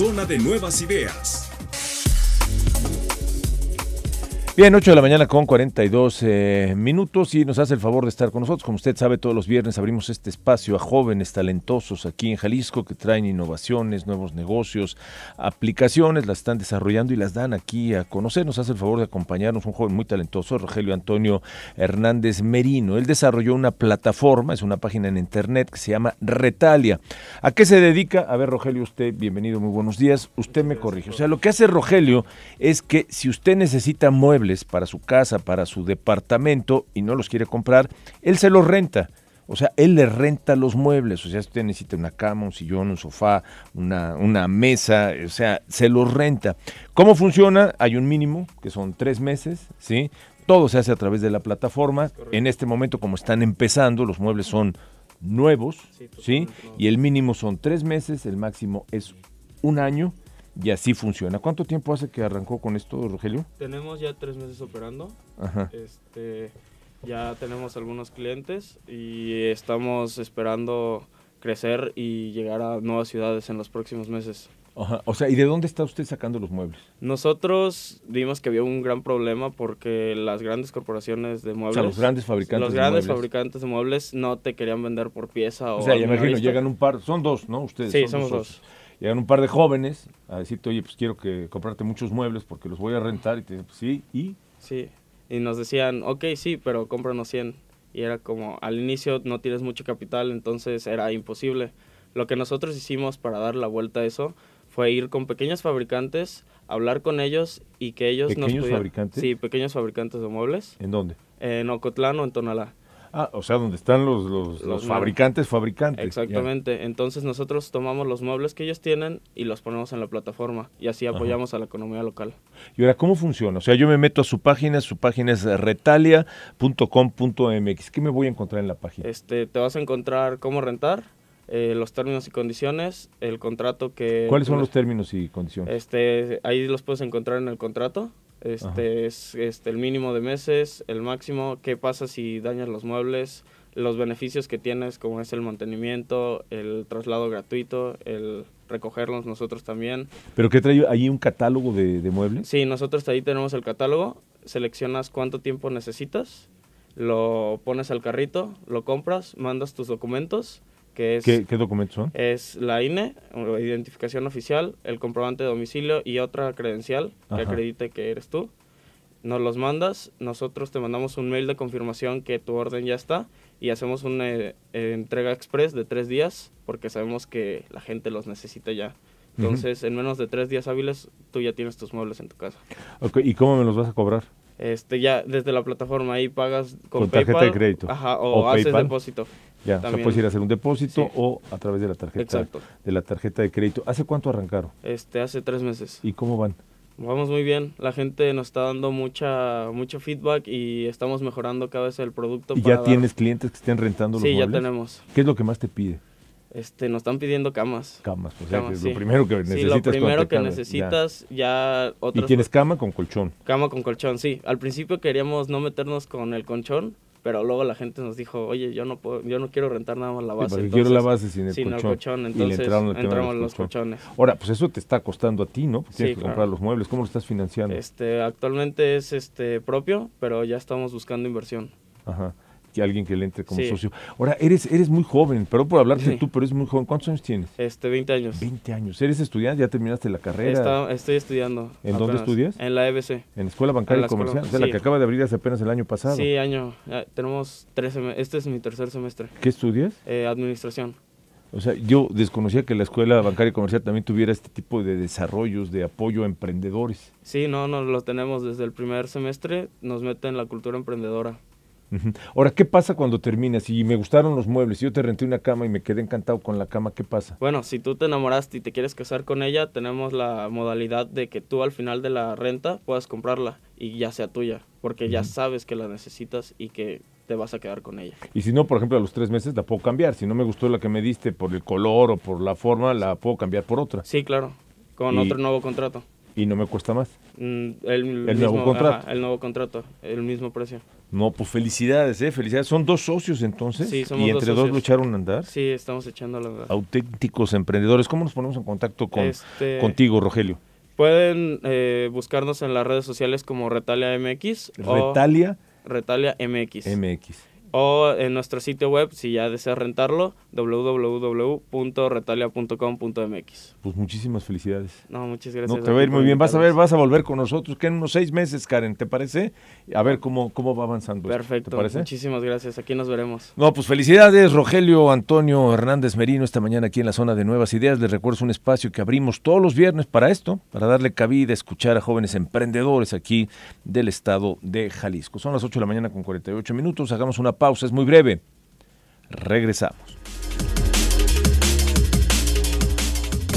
zona de nuevas ideas. Bien, 8 de la mañana con 42 eh, minutos y nos hace el favor de estar con nosotros. Como usted sabe, todos los viernes abrimos este espacio a jóvenes talentosos aquí en Jalisco que traen innovaciones, nuevos negocios, aplicaciones, las están desarrollando y las dan aquí a conocer. Nos hace el favor de acompañarnos un joven muy talentoso, Rogelio Antonio Hernández Merino. Él desarrolló una plataforma, es una página en internet que se llama Retalia. ¿A qué se dedica? A ver, Rogelio, usted, bienvenido, muy buenos días. Usted me corrige. O sea, lo que hace Rogelio es que si usted necesita muebles, para su casa, para su departamento y no los quiere comprar, él se los renta. O sea, él le renta los muebles. O sea, si usted necesita una cama, un sillón, un sofá, una, mesa, o sea, se los renta. ¿Cómo funciona? Hay un mínimo, que son tres meses, ¿sí? Todo se hace a través de la plataforma. En este momento, como están empezando, los muebles son nuevos, ¿sí? Y el mínimo son tres meses, el máximo es un año y así funciona. ¿Cuánto tiempo hace que arrancó con esto, Rogelio? Tenemos ya tres meses operando. Este, ya tenemos algunos clientes y estamos esperando crecer y llegar a nuevas ciudades en los próximos meses. O sea, ¿y de dónde está usted sacando los muebles? Nosotros vimos que había un gran problema porque las grandes corporaciones de muebles... O sea, los grandes fabricantes de muebles. Los grandes fabricantes de muebles no te querían vender por pieza o... O sea, imagino, llegan un par, son dos, ¿no? Ustedes. Sí, somos dos llegan un par de jóvenes a decirte, oye, pues quiero que comprarte muchos muebles porque los voy a rentar. Y te dicen, pues sí, ¿y? Sí, y nos decían, ok, sí, pero cómpranos 100. Y era como, al inicio no tienes mucho capital, entonces era imposible. Lo que nosotros hicimos para dar la vuelta a eso fue ir con pequeños fabricantes, hablar con ellos y que ellos ¿Pequeños nos fabricantes? Sí, pequeños fabricantes de muebles. ¿En dónde? En Ocotlán o en Tonalá. Ah, o sea, donde están los, fabricantes, fabricantes. Exactamente. Entonces nosotros tomamos los muebles que ellos tienen y los ponemos en la plataforma y así apoyamos a la economía local. Y ahora, ¿cómo funciona? O sea, yo me meto a su página, su página es retalia.com.mx. ¿Qué me voy a encontrar en la página? Este, te vas a encontrar cómo rentar, eh, los términos y condiciones, el contrato que... ¿Cuáles son los términos y condiciones? Este, ahí los puedes encontrar en el contrato. Este es este, el mínimo de meses, el máximo, qué pasa si dañas los muebles, los beneficios que tienes como es el mantenimiento, el traslado gratuito, el recogerlos nosotros también. ¿Pero qué trae ahí un catálogo de, de muebles? Sí, nosotros ahí tenemos el catálogo, seleccionas cuánto tiempo necesitas, lo pones al carrito, lo compras, mandas tus documentos que es, ¿Qué, documentos son? Es la INE, identificación oficial, el comprobante de domicilio y otra credencial que acredite que eres tú. Nos los mandas, nosotros te mandamos un mail de confirmación que tu orden ya está y hacemos una eh, entrega express de tres días porque sabemos que la gente los necesita ya. Entonces, en menos de tres días hábiles, tú ya tienes tus muebles en tu casa. ¿Y cómo me los vas a cobrar? Este, ya desde la plataforma ahí pagas con, PayPal, tarjeta de crédito. Ajá, o, haces depósito. Ya, se o puedes ir a hacer un depósito o a través de la tarjeta de la tarjeta de crédito. ¿Hace cuánto arrancaron? Este, hace tres meses. ¿Y cómo van? Vamos muy bien. La gente nos está dando mucha mucho feedback y estamos mejorando cada vez el producto. ¿Y ya tienes clientes que estén rentando los Sí, ya tenemos. ¿Qué es lo que más te pide? Este, nos están pidiendo camas. Camas, pues es eh, lo primero que necesitas. lo primero que necesitas ya, ¿Y tienes cama con colchón? Cama con colchón, sí. Al principio queríamos no meternos con el colchón, pero luego la gente nos dijo, oye, yo no puedo, yo no quiero rentar nada más la base. entonces, quiero la base sin el cochón, entonces entramos los, los Ahora, pues eso te está costando a ti, ¿no? tienes que comprar los muebles. ¿Cómo lo estás financiando? Este, actualmente es este propio, pero ya estamos buscando inversión. Ajá que alguien que le entre como socio. Ahora, eres, eres muy joven, pero por hablarte tú, pero eres muy joven. ¿Cuántos años tienes? Este, 20 años. 20 años. ¿Eres estudiante? ¿Ya terminaste la carrera? estoy estudiando. ¿En dónde estudias? En la EBC. ¿En Escuela Bancaria y Comercial? la que acaba de abrir hace apenas el año pasado. Sí, año. Tenemos tres Este es mi tercer semestre. ¿Qué estudias? Eh, administración. O sea, yo desconocía que la escuela bancaria y comercial también tuviera este tipo de desarrollos, de apoyo a emprendedores. Sí, no, no lo tenemos desde el primer semestre, nos meten la cultura emprendedora. Ahora, ¿qué pasa cuando terminas? Y me gustaron los muebles, yo te renté una cama y me quedé encantado con la cama, ¿qué pasa? Bueno, si tú te enamoraste y te quieres casar con ella, tenemos la modalidad de que tú al final de la renta puedas comprarla y ya sea tuya, porque ya sabes que la necesitas y que te vas a quedar con ella. Y si no, por ejemplo, a los tres meses la puedo cambiar. Si no me gustó la que me diste por el color o por la forma, la puedo cambiar por otra. Sí, claro, con otro nuevo contrato y no me cuesta más. Mm, el, nuevo contrato. el nuevo contrato, el mismo precio. No, pues felicidades, ¿eh? Felicidades. Son dos socios entonces. Y entre dos, lucharon a andar. Sí, estamos echando la verdad. Auténticos emprendedores. ¿Cómo nos ponemos en contacto con, este, contigo, Rogelio? Pueden eh, buscarnos en las redes sociales como Retalia MX. Retalia. Retalia MX. MX o en nuestro sitio web, si ya deseas rentarlo, www.retalia.com.mx. Pues muchísimas felicidades. No, muchas gracias. No, te va a ir muy bien. Vas a ver, vas a volver con nosotros que en unos seis meses, Karen, ¿te parece? A ver cómo, cómo va avanzando. Perfecto. Muchísimas gracias. Aquí nos veremos. No, pues felicidades, Rogelio Antonio Hernández Merino, esta mañana aquí en la zona de Nuevas Ideas. Les recuerdo un espacio que abrimos todos los viernes para esto, para darle cabida, escuchar a jóvenes emprendedores aquí del estado de Jalisco. Son las 8 de la mañana con 48 minutos. Hagamos una pausa, es muy breve. Regresamos.